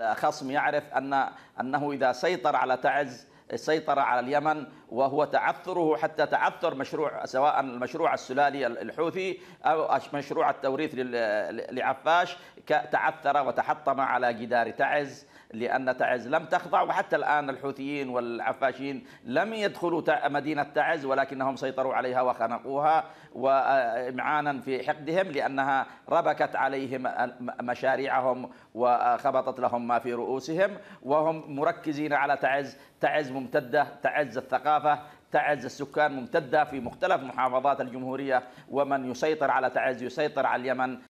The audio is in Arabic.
الخصم يعرف أن أنه إذا سيطر على تعز سيطر على اليمن وهو تعثره حتى تعثر مشروع سواء المشروع السلالي الحوثي أو مشروع التوريث لعفاش تعثر وتحطم على جدار تعز لأن تعز لم تخضع وحتى الآن الحوثيين والعفاشين لم يدخلوا مدينة تعز ولكنهم سيطروا عليها وخنقوها وإمعانا في حقدهم لأنها ربكت عليهم مشاريعهم وخبطت لهم ما في رؤوسهم وهم مركزين على تعز تعز ممتدة تعز الثقافة الثقافة تعز السكان ممتدة في مختلف محافظات الجمهورية ومن يسيطر على تعز يسيطر على اليمن